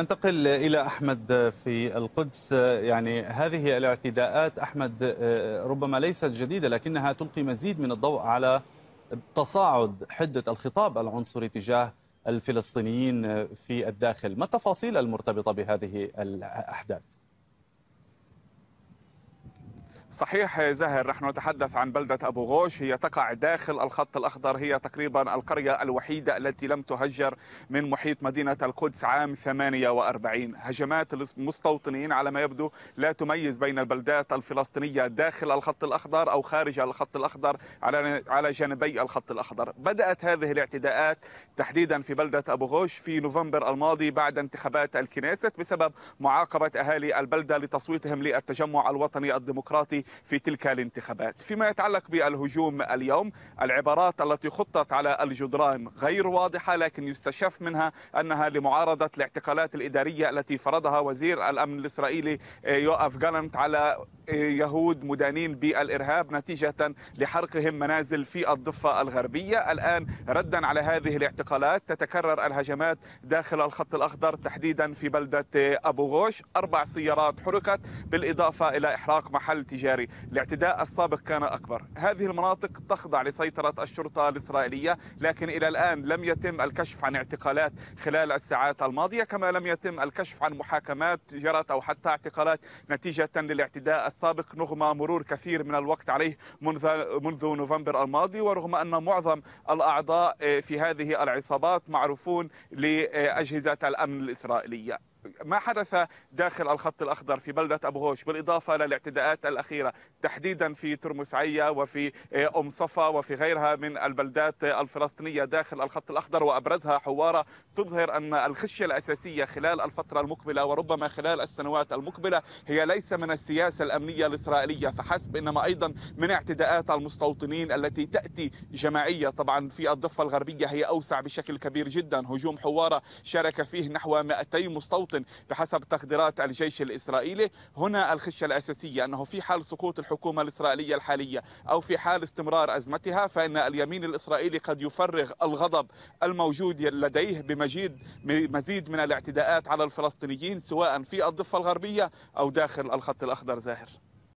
ننتقل إلى أحمد في القدس يعني هذه الاعتداءات أحمد ربما ليست جديدة لكنها تلقي مزيد من الضوء على تصاعد حدة الخطاب العنصري تجاه الفلسطينيين في الداخل ما التفاصيل المرتبطة بهذه الأحداث؟ صحيح زاهر نحن نتحدث عن بلدة أبو غوش هي تقع داخل الخط الأخضر هي تقريبا القرية الوحيدة التي لم تهجر من محيط مدينة القدس عام 48 هجمات المستوطنين على ما يبدو لا تميز بين البلدات الفلسطينية داخل الخط الأخضر أو خارج الخط الأخضر على على جانبي الخط الأخضر بدأت هذه الاعتداءات تحديدا في بلدة أبو غوش في نوفمبر الماضي بعد انتخابات الكنيست بسبب معاقبة أهالي البلدة لتصويتهم للتجمع الوطني الديمقراطي في تلك الانتخابات فيما يتعلق بالهجوم اليوم العبارات التي خطت على الجدران غير واضحة لكن يستشف منها أنها لمعارضة الاعتقالات الإدارية التي فرضها وزير الأمن الإسرائيلي آه، يوآف جالنت على يهود مدانين بالارهاب نتيجه لحرقهم منازل في الضفه الغربيه، الان ردا على هذه الاعتقالات تتكرر الهجمات داخل الخط الاخضر تحديدا في بلده ابو غوش، اربع سيارات حركت بالاضافه الى احراق محل تجاري، الاعتداء السابق كان اكبر، هذه المناطق تخضع لسيطره الشرطه الاسرائيليه، لكن الى الان لم يتم الكشف عن اعتقالات خلال الساعات الماضيه، كما لم يتم الكشف عن محاكمات جرت او حتى اعتقالات نتيجه للاعتداء السابق رغم مرور كثير من الوقت عليه منذ منذ نوفمبر الماضي ورغم ان معظم الاعضاء في هذه العصابات معروفون لاجهزه الامن الاسرائيليه ما حدث داخل الخط الأخضر في بلدة أبو غوش بالإضافة للاعتداءات الأخيرة تحديدا في ترمسعية وفي آه، أم صفا وفي غيرها من البلدات الفلسطينية داخل الخط الأخضر وأبرزها حوارة تظهر أن الخشية الأساسية خلال الفترة المقبلة وربما خلال السنوات المقبلة هي ليس من السياسة الأمنية الإسرائيلية فحسب إنما أيضا من اعتداءات المستوطنين التي تأتي جماعية طبعا في الضفة الغربية هي أوسع بشكل كبير جدا هجوم حوارة شارك فيه نحو 200 مستوطن بحسب تقديرات الجيش الإسرائيلي هنا الخشية الأساسية أنه في حال سقوط الحكومة الإسرائيلية الحالية أو في حال استمرار أزمتها فإن اليمين الإسرائيلي قد يفرغ الغضب الموجود لديه بمجيد مزيد من الاعتداءات على الفلسطينيين سواء في الضفة الغربية أو داخل الخط الأخضر زاهر